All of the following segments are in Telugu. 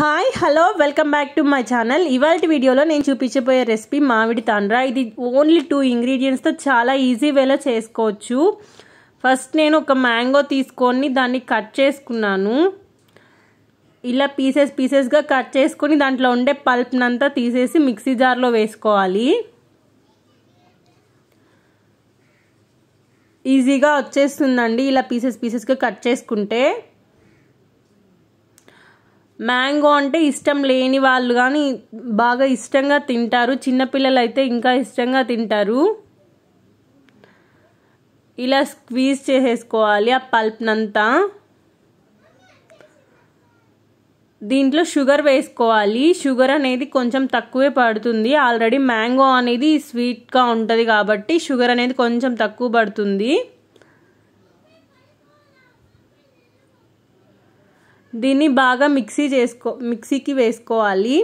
hi hello welcome back to my channel ఇవాళ వీడియోలో నేను చూపించబోయే రెసిపీ మామిడి తాండ్రా ఇది ఓన్లీ టూ ఇంగ్రీడియంట్స్తో చాలా ఈజీ వేలో చేసుకోవచ్చు ఫస్ట్ నేను ఒక మ్యాంగో తీసుకొని దాన్ని కట్ చేసుకున్నాను ఇలా పీసెస్ పీసెస్గా కట్ చేసుకొని దాంట్లో ఉండే పల్ప్నంతా తీసేసి మిక్సీ జార్లో వేసుకోవాలి ఈజీగా వచ్చేస్తుందండి ఇలా పీసెస్ పీసెస్గా కట్ చేసుకుంటే మ్యాంగో అంటే ఇష్టం లేని వాళ్ళు కానీ బాగా ఇష్టంగా తింటారు చిన్నపిల్లలు అయితే ఇంకా ఇష్టంగా తింటారు ఇలా స్క్వీజ్ చేసేసుకోవాలి ఆ పల్ప్నంతా దీంట్లో షుగర్ వేసుకోవాలి షుగర్ అనేది కొంచెం తక్కువే పడుతుంది ఆల్రెడీ మ్యాంగో అనేది స్వీట్గా ఉంటుంది కాబట్టి షుగర్ అనేది కొంచెం తక్కువ పడుతుంది దీన్ని బాగా మిక్సీ చేసుకో మిక్సీకి వేసుకోవాలి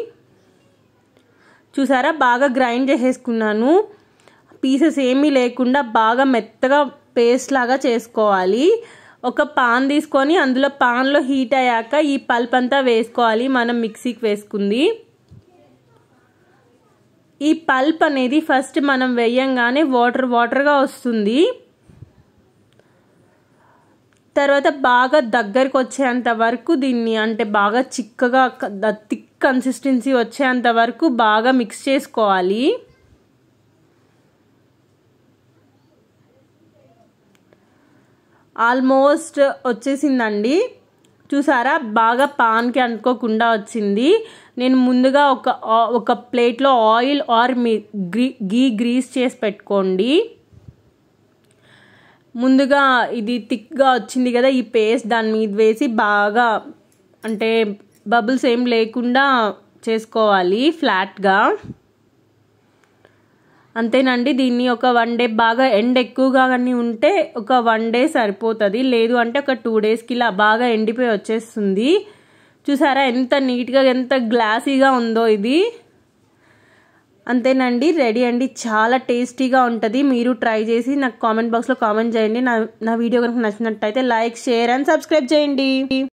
చూసారా బాగా గ్రైండ్ చేసేసుకున్నాను పీసెస్ ఏమీ లేకుండా బాగా మెత్తగా పేస్ట్ లాగా చేసుకోవాలి ఒక పాన్ తీసుకొని అందులో పాన్లో హీట్ అయ్యాక ఈ పల్ప్ అంతా వేసుకోవాలి మనం మిక్సీకి వేసుకుంది ఈ పల్ప్ అనేది ఫస్ట్ మనం వేయంగానే వాటర్ వాటర్గా వస్తుంది తర్వాత బాగా దగ్గరికి వచ్చేంత వరకు దీన్ని అంటే బాగా చిక్కగా థిక్ కన్సిస్టెన్సీ వచ్చేంత వరకు బాగా మిక్స్ చేసుకోవాలి ఆల్మోస్ట్ వచ్చేసిందండి చూసారా బాగా పాన్కి అనుకోకుండా వచ్చింది నేను ముందుగా ఒక ఒక ప్లేట్లో ఆయిల్ ఆర్ మీ గ్రీ గీ గ్రీస్ చేసి పెట్టుకోండి ముందుగా ఇది థిక్గా వచ్చింది కదా ఈ పేస్ట్ దాని మీద వేసి బాగా అంటే బబుల్స్ ఏం లేకుండా చేసుకోవాలి ఫ్లాట్గా అంతేనండి దీన్ని ఒక వన్ డే బాగా ఎండ్ ఎక్కువగా కానీ ఉంటే ఒక వన్ డే సరిపోతుంది లేదు అంటే ఒక టూ డేస్కి ఇలా బాగా ఎండిపోయి వచ్చేస్తుంది చూసారా ఎంత నీట్గా ఎంత గ్లాసీగా ఉందో ఇది అంతేనండి రెడీ అండి చాలా టేస్టీగా ఉంటుంది మీరు ట్రై చేసి నాకు కామెంట్ బాక్స్లో కామెంట్ చేయండి నా నా వీడియో కనుక నచ్చినట్టయితే లైక్ షేర్ అండ్ సబ్స్క్రైబ్ చేయండి